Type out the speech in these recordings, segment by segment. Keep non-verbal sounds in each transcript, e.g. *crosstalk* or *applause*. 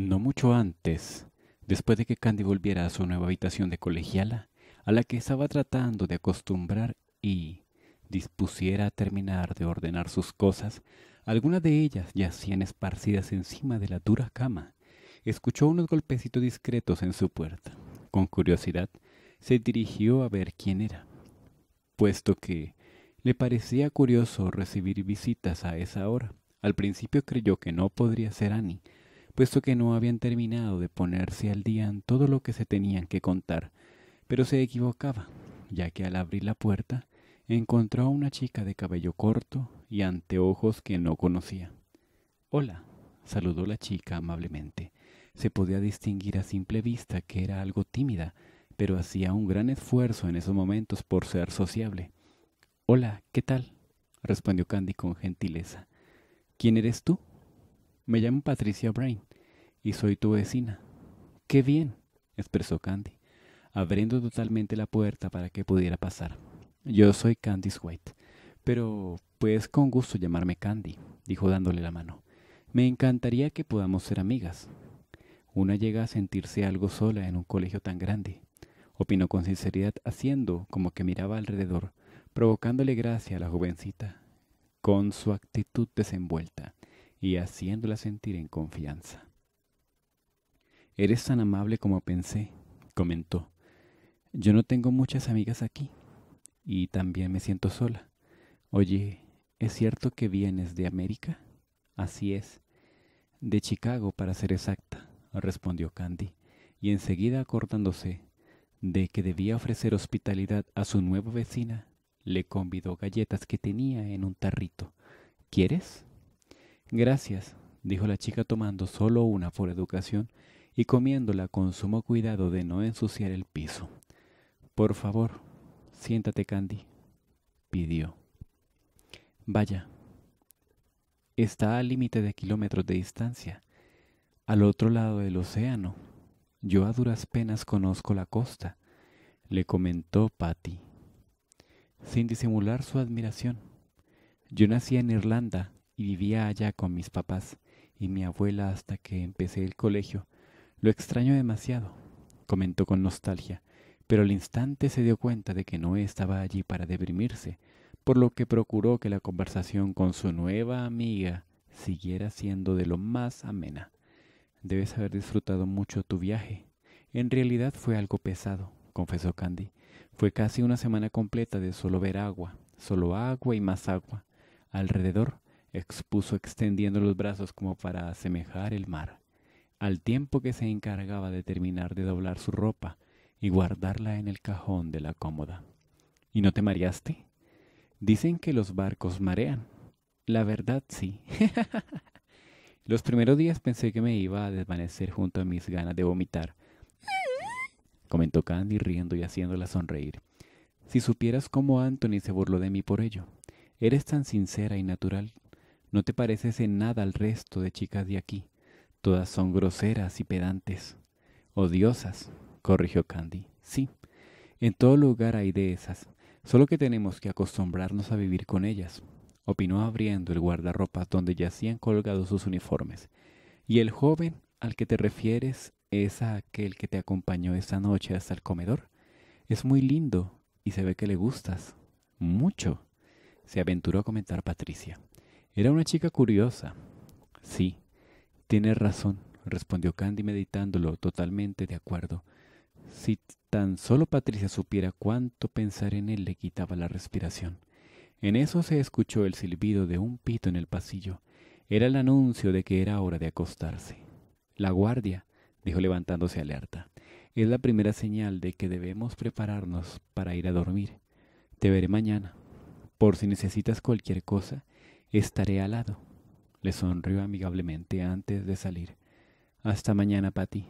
No mucho antes, después de que Candy volviera a su nueva habitación de colegiala, a la que estaba tratando de acostumbrar y dispusiera a terminar de ordenar sus cosas, algunas de ellas yacían esparcidas encima de la dura cama. Escuchó unos golpecitos discretos en su puerta. Con curiosidad, se dirigió a ver quién era, puesto que le parecía curioso recibir visitas a esa hora. Al principio creyó que no podría ser Annie, puesto que no habían terminado de ponerse al día en todo lo que se tenían que contar, pero se equivocaba, ya que al abrir la puerta encontró a una chica de cabello corto y anteojos que no conocía. Hola, saludó la chica amablemente. Se podía distinguir a simple vista que era algo tímida, pero hacía un gran esfuerzo en esos momentos por ser sociable. Hola, ¿qué tal? respondió Candy con gentileza. ¿Quién eres tú? Me llamo Patricia Brain. Y soy tu vecina. ¡Qué bien! expresó Candy, abriendo totalmente la puerta para que pudiera pasar. Yo soy Candy White, pero puedes con gusto llamarme Candy, dijo dándole la mano. Me encantaría que podamos ser amigas. Una llega a sentirse algo sola en un colegio tan grande, opinó con sinceridad, haciendo como que miraba alrededor, provocándole gracia a la jovencita, con su actitud desenvuelta y haciéndola sentir en confianza. Eres tan amable como pensé, comentó. Yo no tengo muchas amigas aquí y también me siento sola. Oye, ¿es cierto que vienes de América? Así es, de Chicago para ser exacta, respondió Candy, y enseguida acordándose de que debía ofrecer hospitalidad a su nueva vecina, le convidó galletas que tenía en un tarrito. ¿Quieres? Gracias, dijo la chica tomando solo una por educación y comiéndola con sumo cuidado de no ensuciar el piso. Por favor, siéntate, Candy, pidió. Vaya, está al límite de kilómetros de distancia, al otro lado del océano. Yo a duras penas conozco la costa, le comentó Patty. Sin disimular su admiración, yo nací en Irlanda y vivía allá con mis papás y mi abuela hasta que empecé el colegio lo extraño demasiado, comentó con nostalgia, pero al instante se dio cuenta de que Noé estaba allí para deprimirse, por lo que procuró que la conversación con su nueva amiga siguiera siendo de lo más amena. Debes haber disfrutado mucho tu viaje. En realidad fue algo pesado, confesó Candy. Fue casi una semana completa de solo ver agua, solo agua y más agua. Alrededor, expuso extendiendo los brazos como para asemejar el mar al tiempo que se encargaba de terminar de doblar su ropa y guardarla en el cajón de la cómoda. ¿Y no te mareaste? Dicen que los barcos marean. La verdad sí. *laughs* los primeros días pensé que me iba a desvanecer junto a mis ganas de vomitar, comentó Candy riendo y haciéndola sonreír. Si supieras cómo Anthony se burló de mí por ello. Eres tan sincera y natural. No te pareces en nada al resto de chicas de aquí. Todas son groseras y pedantes. Odiosas, corrigió Candy. Sí, en todo lugar hay de esas, solo que tenemos que acostumbrarnos a vivir con ellas, opinó abriendo el guardarropa donde yacían colgados sus uniformes. Y el joven al que te refieres es aquel que te acompañó esta noche hasta el comedor. Es muy lindo y se ve que le gustas. Mucho, se aventuró a comentar Patricia. Era una chica curiosa. Sí, Tienes razón, respondió Candy meditándolo, totalmente de acuerdo. Si tan solo Patricia supiera cuánto pensar en él le quitaba la respiración. En eso se escuchó el silbido de un pito en el pasillo. Era el anuncio de que era hora de acostarse. La guardia, dijo levantándose alerta, es la primera señal de que debemos prepararnos para ir a dormir. Te veré mañana. Por si necesitas cualquier cosa, estaré al lado. Le sonrió amigablemente antes de salir. Hasta mañana, Patty,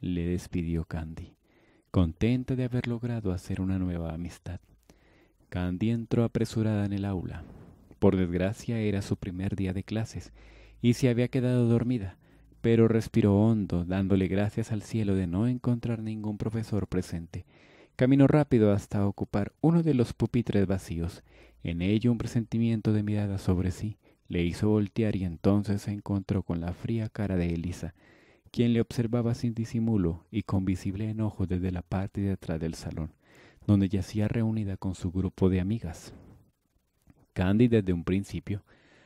le despidió Candy, contenta de haber logrado hacer una nueva amistad. Candy entró apresurada en el aula. Por desgracia era su primer día de clases y se había quedado dormida, pero respiró hondo, dándole gracias al cielo de no encontrar ningún profesor presente. Caminó rápido hasta ocupar uno de los pupitres vacíos, en ello un presentimiento de mirada sobre sí, le hizo voltear y entonces se encontró con la fría cara de Elisa, quien le observaba sin disimulo y con visible enojo desde la parte de atrás del salón, donde yacía reunida con su grupo de amigas. Candy desde un principio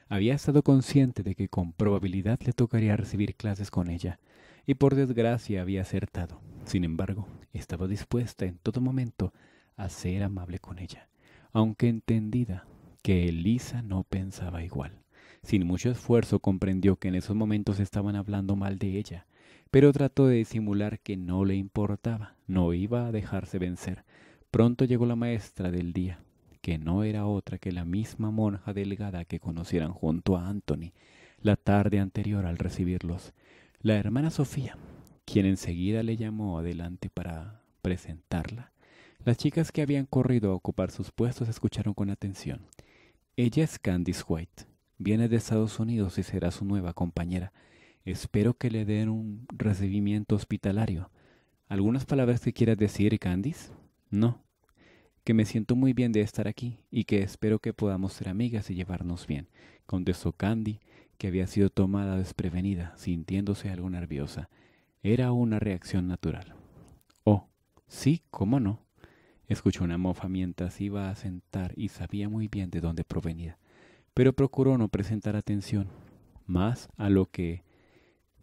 había estado consciente de que con probabilidad le tocaría recibir clases con ella, y por desgracia había acertado. Sin embargo, estaba dispuesta en todo momento a ser amable con ella, aunque entendida que Elisa no pensaba igual. Sin mucho esfuerzo comprendió que en esos momentos estaban hablando mal de ella, pero trató de disimular que no le importaba, no iba a dejarse vencer. Pronto llegó la maestra del día, que no era otra que la misma monja delgada que conocieran junto a Anthony la tarde anterior al recibirlos, la hermana Sofía, quien enseguida le llamó adelante para presentarla. Las chicas que habían corrido a ocupar sus puestos escucharon con atención. Ella es Candice White, Viene de Estados Unidos y será su nueva compañera. Espero que le den un recibimiento hospitalario. ¿Algunas palabras que quieras decir, Candice? No. Que me siento muy bien de estar aquí y que espero que podamos ser amigas y llevarnos bien, contestó Candy, que había sido tomada desprevenida, sintiéndose algo nerviosa. Era una reacción natural. Oh, sí, cómo no. Escuchó una mofa mientras iba a sentar y sabía muy bien de dónde provenía pero procuró no presentar atención más a lo que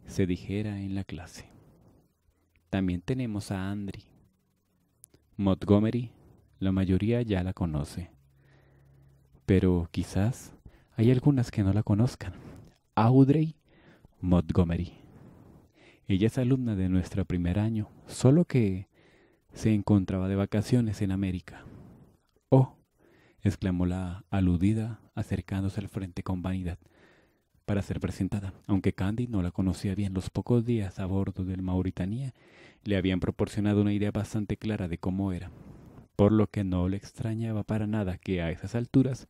se dijera en la clase. También tenemos a Andri. Montgomery, la mayoría ya la conoce, pero quizás hay algunas que no la conozcan. Audrey Montgomery. Ella es alumna de nuestro primer año, solo que se encontraba de vacaciones en América. Oh, exclamó la aludida, acercándose al frente con vanidad para ser presentada. Aunque Candy no la conocía bien, los pocos días a bordo del Mauritania le habían proporcionado una idea bastante clara de cómo era, por lo que no le extrañaba para nada que a esas alturas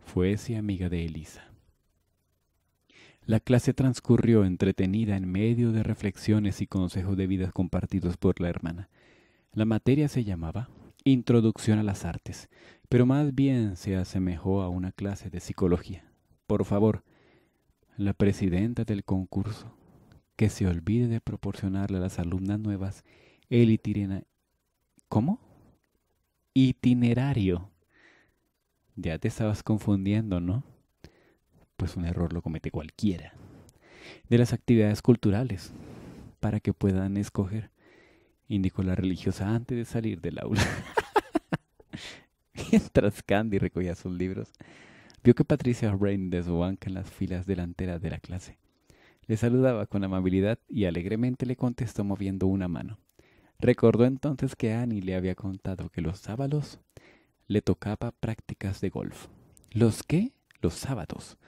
fuese amiga de Elisa. La clase transcurrió entretenida en medio de reflexiones y consejos de vidas compartidos por la hermana. La materia se llamaba Introducción a las artes, pero más bien se asemejó a una clase de psicología. Por favor, la presidenta del concurso, que se olvide de proporcionarle a las alumnas nuevas el itinerario. ¿Cómo? Itinerario. Ya te estabas confundiendo, ¿no? Pues un error lo comete cualquiera. De las actividades culturales, para que puedan escoger indicó la religiosa antes de salir del aula. *laughs* Mientras Candy recogía sus libros, vio que Patricia Rain de en las filas delanteras de la clase. Le saludaba con amabilidad y alegremente le contestó moviendo una mano. Recordó entonces que Annie le había contado que los sábados le tocaba prácticas de golf. ¿Los qué? Los sábados,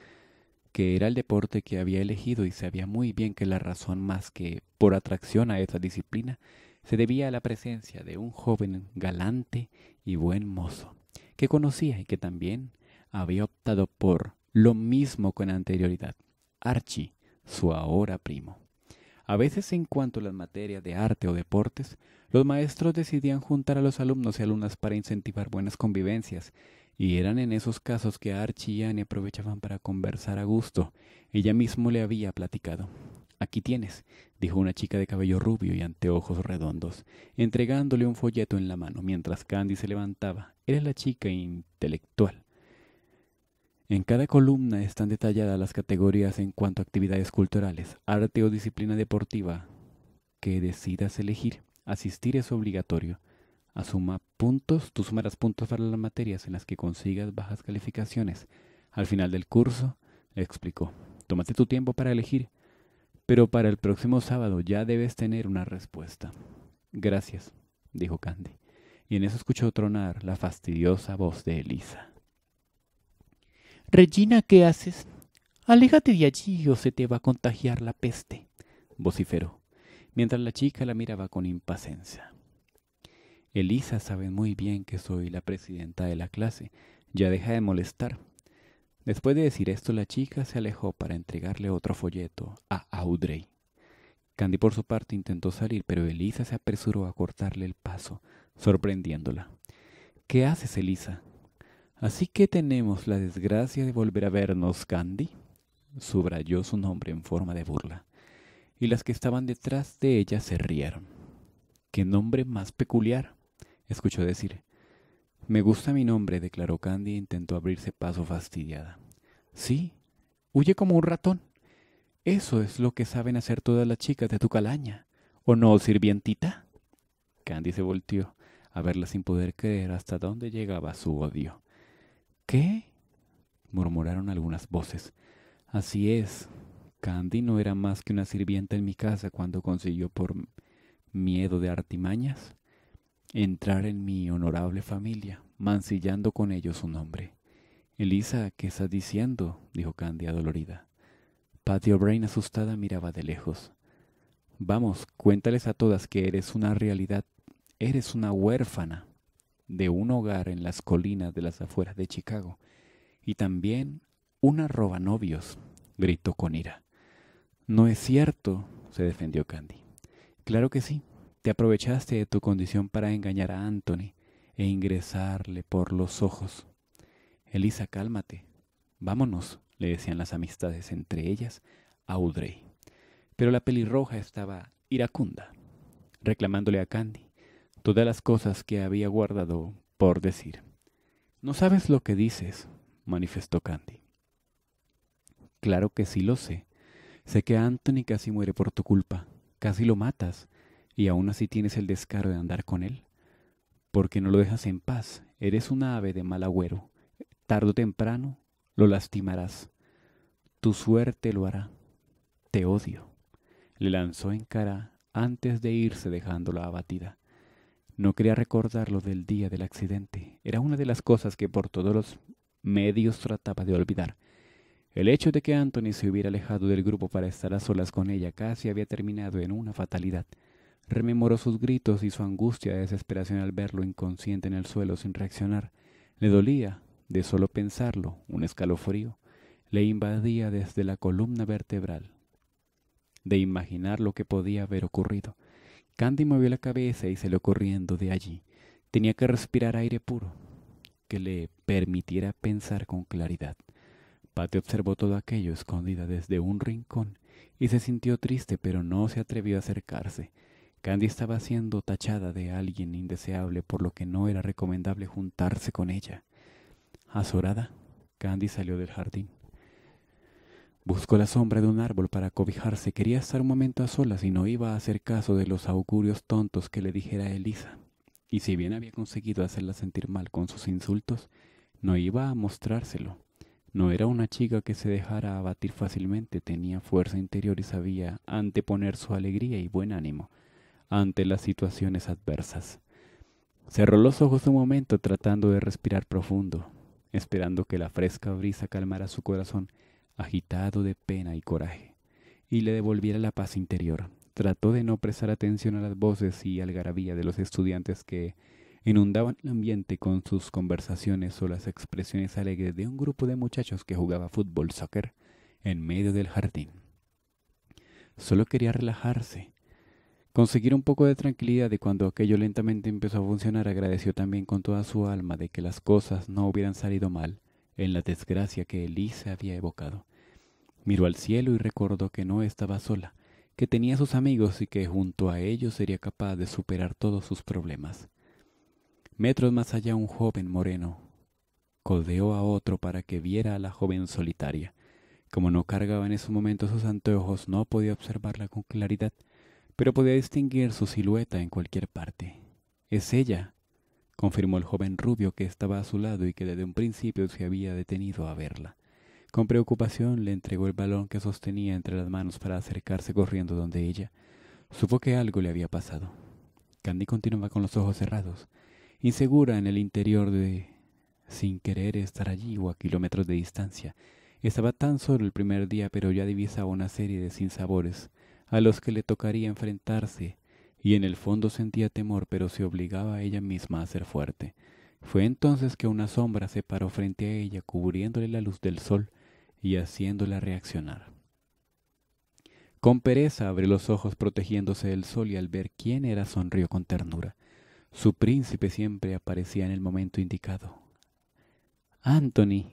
que era el deporte que había elegido y sabía muy bien que la razón más que por atracción a esa disciplina se debía a la presencia de un joven galante y buen mozo, que conocía y que también había optado por lo mismo con anterioridad, Archie, su ahora primo. A veces en cuanto a las materias de arte o deportes, los maestros decidían juntar a los alumnos y alumnas para incentivar buenas convivencias, y eran en esos casos que Archie y Annie aprovechaban para conversar a gusto. Ella mismo le había platicado. Aquí tienes, dijo una chica de cabello rubio y anteojos redondos, entregándole un folleto en la mano mientras Candy se levantaba. Era la chica intelectual. En cada columna están detalladas las categorías en cuanto a actividades culturales, arte o disciplina deportiva que decidas elegir. Asistir es obligatorio. Asuma puntos, tú sumarás puntos para las materias en las que consigas bajas calificaciones. Al final del curso, le explicó, tómate tu tiempo para elegir. Pero para el próximo sábado ya debes tener una respuesta. Gracias, dijo Candy, y en eso escuchó tronar la fastidiosa voz de Elisa. Regina, ¿qué haces? Aléjate de allí o se te va a contagiar la peste, vociferó, mientras la chica la miraba con impaciencia. Elisa sabe muy bien que soy la presidenta de la clase. Ya deja de molestar, Después de decir esto, la chica se alejó para entregarle otro folleto a Audrey. Candy por su parte intentó salir, pero Elisa se apresuró a cortarle el paso, sorprendiéndola. ¿Qué haces, Elisa? Así que tenemos la desgracia de volver a vernos, Candy, subrayó su nombre en forma de burla, y las que estaban detrás de ella se rieron. ¿Qué nombre más peculiar? escuchó decir. Me gusta mi nombre, declaró Candy e intentó abrirse paso fastidiada. Sí, huye como un ratón. Eso es lo que saben hacer todas las chicas de tu calaña. ¿O no, sirvientita? Candy se volteó a verla sin poder creer hasta dónde llegaba su odio. ¿Qué? murmuraron algunas voces. Así es. Candy no era más que una sirvienta en mi casa cuando consiguió por miedo de artimañas entrar en mi honorable familia, mancillando con ello su nombre. Elisa, ¿qué estás diciendo? dijo Candy adolorida. Patty O'Brien asustada miraba de lejos. Vamos, cuéntales a todas que eres una realidad, eres una huérfana de un hogar en las colinas de las afueras de Chicago y también una novios gritó con ira. No es cierto, se defendió Candy. Claro que sí, te aprovechaste de tu condición para engañar a Anthony e ingresarle por los ojos. Elisa, cálmate. Vámonos, le decían las amistades, entre ellas a Audrey. Pero la pelirroja estaba iracunda, reclamándole a Candy todas las cosas que había guardado por decir. No sabes lo que dices, manifestó Candy. Claro que sí lo sé. Sé que Anthony casi muere por tu culpa. Casi lo matas y aún así tienes el descaro de andar con él? Porque no lo dejas en paz. Eres un ave de mal agüero. Tardo o temprano lo lastimarás. Tu suerte lo hará. Te odio. Le lanzó en cara antes de irse dejándola abatida. No quería recordarlo del día del accidente. Era una de las cosas que por todos los medios trataba de olvidar. El hecho de que Anthony se hubiera alejado del grupo para estar a solas con ella casi había terminado en una fatalidad. Rememoró sus gritos y su angustia de desesperación al verlo inconsciente en el suelo sin reaccionar. Le dolía, de solo pensarlo, un escalofrío. Le invadía desde la columna vertebral. De imaginar lo que podía haber ocurrido. Candy movió la cabeza y salió corriendo de allí. Tenía que respirar aire puro, que le permitiera pensar con claridad. Patty observó todo aquello escondida desde un rincón y se sintió triste, pero no se atrevió a acercarse. Candy estaba siendo tachada de alguien indeseable, por lo que no era recomendable juntarse con ella. Azorada, Candy salió del jardín. Buscó la sombra de un árbol para cobijarse. Quería estar un momento a solas y no iba a hacer caso de los augurios tontos que le dijera Elisa. Y si bien había conseguido hacerla sentir mal con sus insultos, no iba a mostrárselo. No era una chica que se dejara abatir fácilmente, tenía fuerza interior y sabía anteponer su alegría y buen ánimo ante las situaciones adversas. Cerró los ojos un momento tratando de respirar profundo, esperando que la fresca brisa calmara su corazón agitado de pena y coraje, y le devolviera la paz interior. Trató de no prestar atención a las voces y algarabía de los estudiantes que inundaban el ambiente con sus conversaciones o las expresiones alegres de un grupo de muchachos que jugaba fútbol soccer en medio del jardín. Solo quería relajarse, Conseguir un poco de tranquilidad y cuando aquello lentamente empezó a funcionar agradeció también con toda su alma de que las cosas no hubieran salido mal en la desgracia que Elise había evocado. Miró al cielo y recordó que no estaba sola, que tenía sus amigos y que junto a ellos sería capaz de superar todos sus problemas. Metros más allá un joven moreno codeó a otro para que viera a la joven solitaria. Como no cargaba en ese momento sus anteojos, no podía observarla con claridad, pero podía distinguir su silueta en cualquier parte. Es ella, confirmó el joven rubio que estaba a su lado y que desde un principio se había detenido a verla. Con preocupación le entregó el balón que sostenía entre las manos para acercarse corriendo donde ella. Supo que algo le había pasado. Candy continuaba con los ojos cerrados, insegura en el interior de... sin querer estar allí o a kilómetros de distancia. Estaba tan solo el primer día, pero ya divisaba una serie de sinsabores a los que le tocaría enfrentarse, y en el fondo sentía temor, pero se obligaba a ella misma a ser fuerte. Fue entonces que una sombra se paró frente a ella, cubriéndole la luz del sol y haciéndola reaccionar. Con pereza abrió los ojos protegiéndose del sol y al ver quién era sonrió con ternura. Su príncipe siempre aparecía en el momento indicado. Anthony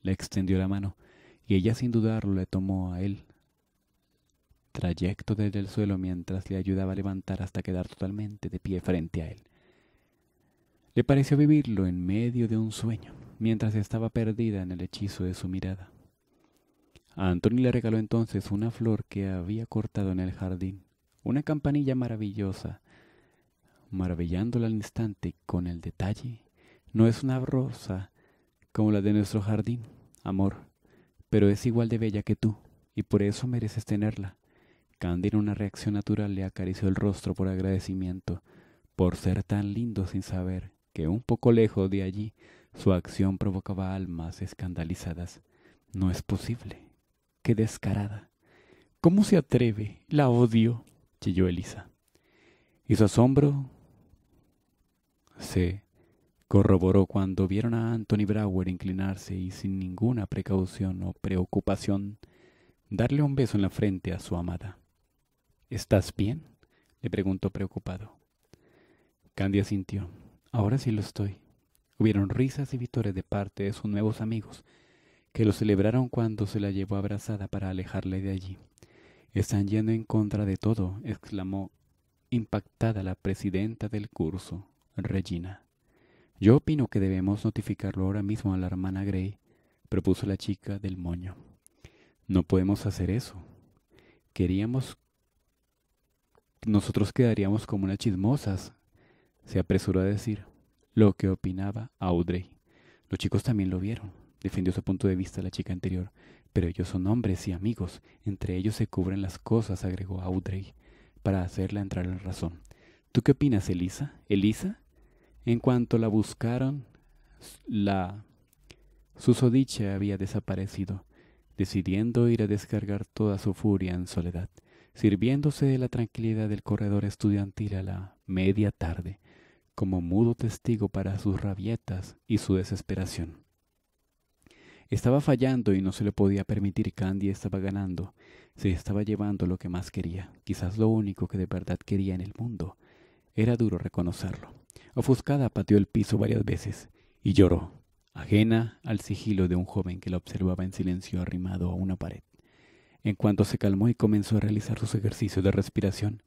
le extendió la mano y ella sin dudarlo le tomó a él trayecto desde el suelo mientras le ayudaba a levantar hasta quedar totalmente de pie frente a él. Le pareció vivirlo en medio de un sueño, mientras estaba perdida en el hechizo de su mirada. A Anthony le regaló entonces una flor que había cortado en el jardín, una campanilla maravillosa, maravillándola al instante con el detalle. No es una rosa como la de nuestro jardín, amor, pero es igual de bella que tú, y por eso mereces tenerla. Candy en una reacción natural le acarició el rostro por agradecimiento, por ser tan lindo sin saber que un poco lejos de allí su acción provocaba almas escandalizadas. No es posible. Qué descarada. ¿Cómo se atreve? La odio, chilló Elisa. Y su asombro se corroboró cuando vieron a Anthony Brower inclinarse y sin ninguna precaución o preocupación darle un beso en la frente a su amada. ¿Estás bien? le preguntó preocupado. Candy asintió. Ahora sí lo estoy. Hubieron risas y vítores de parte de sus nuevos amigos, que lo celebraron cuando se la llevó abrazada para alejarle de allí. Están yendo en contra de todo, exclamó impactada la presidenta del curso, Regina. Yo opino que debemos notificarlo ahora mismo a la hermana Gray, propuso la chica del moño. No podemos hacer eso. Queríamos nosotros quedaríamos como unas chismosas, se apresuró a decir lo que opinaba Audrey. Los chicos también lo vieron, defendió su punto de vista la chica anterior, pero ellos son hombres y amigos, entre ellos se cubren las cosas, agregó Audrey, para hacerla entrar en razón. ¿Tú qué opinas, Elisa? ¿Elisa? En cuanto la buscaron, la susodicha había desaparecido, decidiendo ir a descargar toda su furia en soledad sirviéndose de la tranquilidad del corredor estudiantil a la media tarde, como mudo testigo para sus rabietas y su desesperación. Estaba fallando y no se le podía permitir. Candy estaba ganando. Se estaba llevando lo que más quería. Quizás lo único que de verdad quería en el mundo. Era duro reconocerlo. Ofuscada pateó el piso varias veces y lloró, ajena al sigilo de un joven que la observaba en silencio arrimado a una pared en cuanto se calmó y comenzó a realizar sus ejercicios de respiración.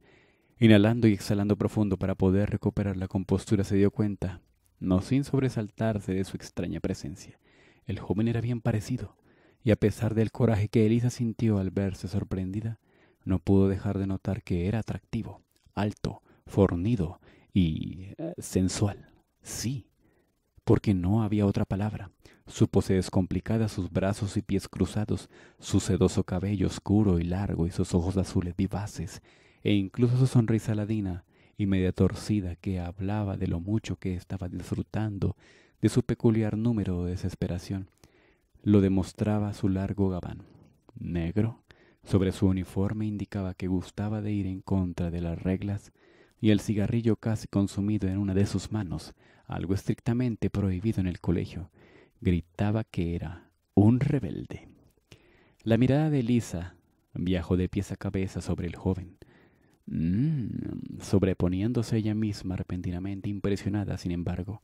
Inhalando y exhalando profundo para poder recuperar la compostura se dio cuenta, no sin sobresaltarse de su extraña presencia. El joven era bien parecido, y a pesar del coraje que Elisa sintió al verse sorprendida, no pudo dejar de notar que era atractivo, alto, fornido y eh, sensual. Sí, porque no había otra palabra. Su pose descomplicada, sus brazos y pies cruzados, su sedoso cabello oscuro y largo y sus ojos azules vivaces, e incluso su sonrisa ladina y media torcida que hablaba de lo mucho que estaba disfrutando de su peculiar número de desesperación. Lo demostraba su largo gabán negro sobre su uniforme indicaba que gustaba de ir en contra de las reglas y el cigarrillo casi consumido en una de sus manos, algo estrictamente prohibido en el colegio, gritaba que era un rebelde. La mirada de Lisa viajó de pies a cabeza sobre el joven, mm, sobreponiéndose ella misma repentinamente impresionada, sin embargo,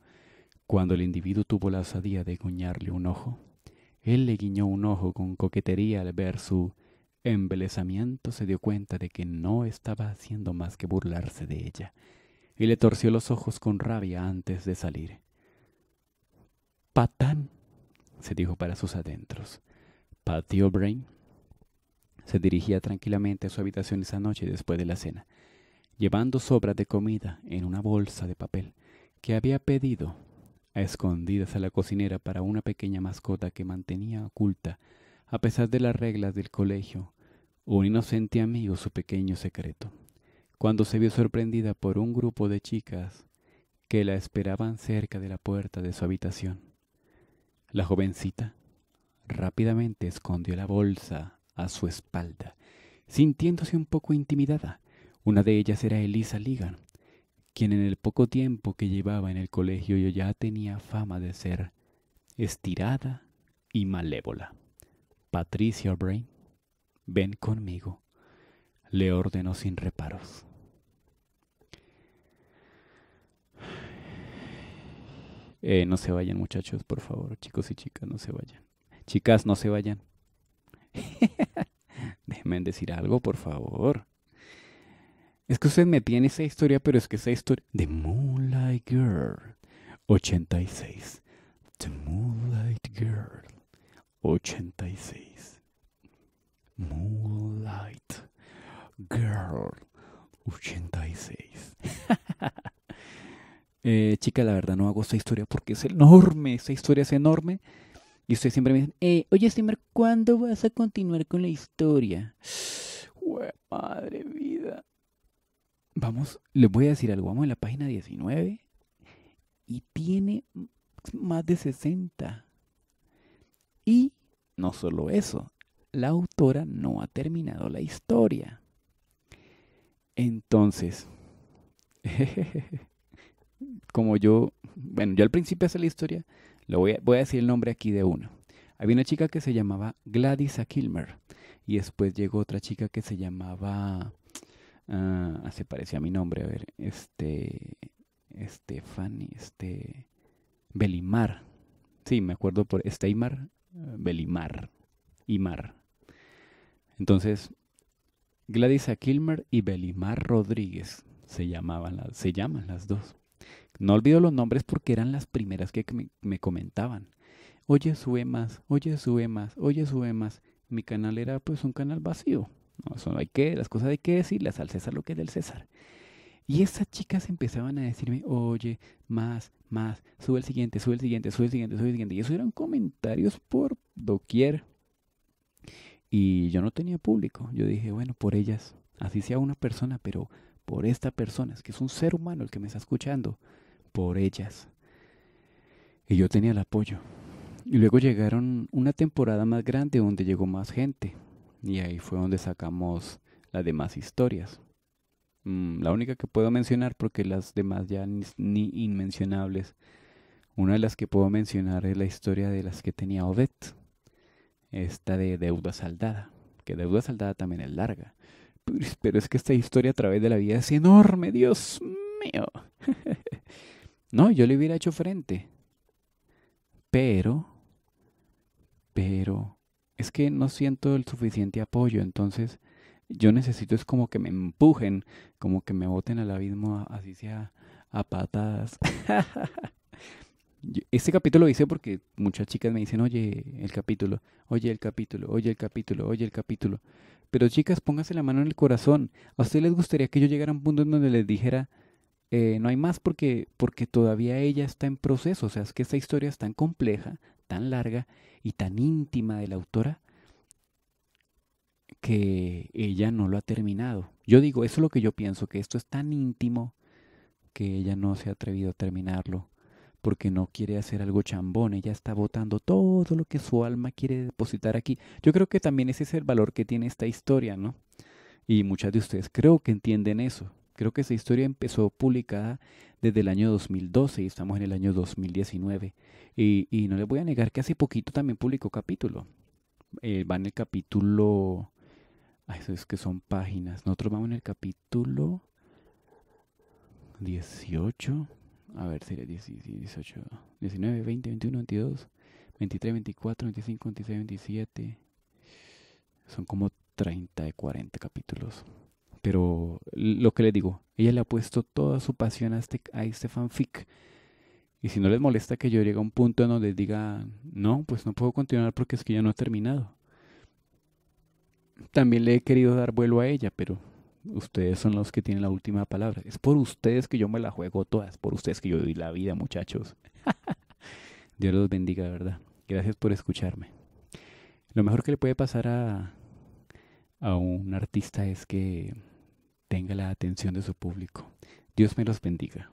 cuando el individuo tuvo la osadía de cuñarle un ojo. Él le guiñó un ojo con coquetería al ver su Embelezamiento se dio cuenta de que no estaba haciendo más que burlarse de ella, y le torció los ojos con rabia antes de salir. Patán, se dijo para sus adentros. —¿Patio Brain? se dirigía tranquilamente a su habitación esa noche después de la cena, llevando sobras de comida en una bolsa de papel que había pedido a escondidas a la cocinera para una pequeña mascota que mantenía oculta a pesar de las reglas del colegio un inocente amigo su pequeño secreto. Cuando se vio sorprendida por un grupo de chicas que la esperaban cerca de la puerta de su habitación, la jovencita rápidamente escondió la bolsa a su espalda, sintiéndose un poco intimidada. Una de ellas era Elisa Ligan, quien en el poco tiempo que llevaba en el colegio ya tenía fama de ser estirada y malévola. Patricia Brain Ven conmigo, le ordeno sin reparos. Eh, no se vayan muchachos, por favor, chicos y chicas, no se vayan. Chicas, no se vayan. *laughs* Déjenme decir algo, por favor. Es que usted me tiene esa historia, pero es que esa historia... The Moonlight Girl, 86. The Moonlight Girl, 86. Moonlight Girl 86. *laughs* Eh, chica, la verdad no hago esta historia porque es enorme, esta historia es enorme. Y ustedes siempre me dicen, eh, oye Simmer, ¿cuándo vas a continuar con la historia? madre vida. Vamos, les voy a decir algo, vamos a la página 19 y tiene más de 60. Y no solo eso, la autora no ha terminado la historia. Entonces, *laughs* como yo, bueno, yo al principio hice la historia, lo voy a, decir el nombre aquí de uno. Había una chica que se llamaba Gladys Akilmer y después llegó otra chica que se llamaba, ah, se parecía a mi nombre, a ver, este, Estefani, este, Belimar. Sí, me acuerdo por Esteimar, eh, Belimar, Imar. Entonces, Gladys A. Kilmer y Belimar Rodríguez se llamaban las, se llaman las dos. No olvido los nombres porque eran las primeras que me, comentaban. Oye, sube más, oye, sube más, oye, sube más. Mi canal era pues un canal vacío. No, eso hay que, las cosas hay que decirlas al César lo que es del César. Y esas chicas empezaban a decirme, oye, más, más, sube el siguiente, sube el siguiente, sube el siguiente, sube el siguiente. Y eso eran comentarios por doquier. Y yo no tenía público. Yo dije, bueno, por ellas, así sea una persona, pero por esta persona, es que es un ser humano el que me está escuchando, por ellas. Y yo tenía el apoyo. Y luego llegaron una temporada más grande donde llegó más gente. Y ahí fue donde sacamos las demás historias. Mm, la única que puedo mencionar, porque las demás ya ni, inmencionables, una de las que puedo mencionar es la historia de las que tenía Odette esta de deuda saldada, que deuda saldada también es larga. Pero es que esta historia a través de la vida es enorme, Dios mío. *laughs* no, yo le hubiera hecho frente. Pero, pero, es que no siento el suficiente apoyo, entonces yo necesito es como que me empujen, como que me boten al abismo, así sea a patadas. *laughs* este capítulo lo hice porque muchas chicas me dicen, oye, el capítulo, oye, el capítulo, oye, el capítulo, oye, el capítulo. Pero chicas, pónganse la mano en el corazón. ¿A ustedes les gustaría que yo llegara a un punto en donde les dijera, eh, no hay más porque, porque todavía ella está en proceso? O sea, es que esta historia es tan compleja, tan larga y tan íntima de la autora que ella no lo ha terminado. Yo digo, eso es lo que yo pienso, que esto es tan íntimo que ella no se ha atrevido a terminarlo porque no quiere hacer algo chambón, ella está botando todo lo que su alma quiere depositar aquí. Yo creo que también ese es el valor que tiene esta historia, ¿no? Y muchas de ustedes creo que entienden eso. Creo que esa historia empezó publicada desde el año 2012 y estamos en el año 2019. Y, no les voy a negar que hace poquito también publicó capítulo. Eh, va en el capítulo... Ay, eso es que son páginas. Nosotros vamos en el capítulo 18. A ver, sería 18, 19, 20, 21, 22, 23, 24, 25, 26, 27. Son como 30, de 40 capítulos. Pero lo que le digo, ella le ha puesto toda su pasión a este, a este fanfic. Y si no les molesta que yo llegue a un punto en donde diga, no, pues no puedo continuar porque es que ya no he terminado. También le he querido dar vuelo a ella, pero Ustedes son los que tienen la última palabra. Es por ustedes que yo me la juego todas. Por ustedes que yo doy la vida, muchachos. *laughs* Dios los bendiga, verdad. Gracias por escucharme. Lo mejor que le puede pasar a, a un artista es que tenga la atención de su público. Dios me los bendiga.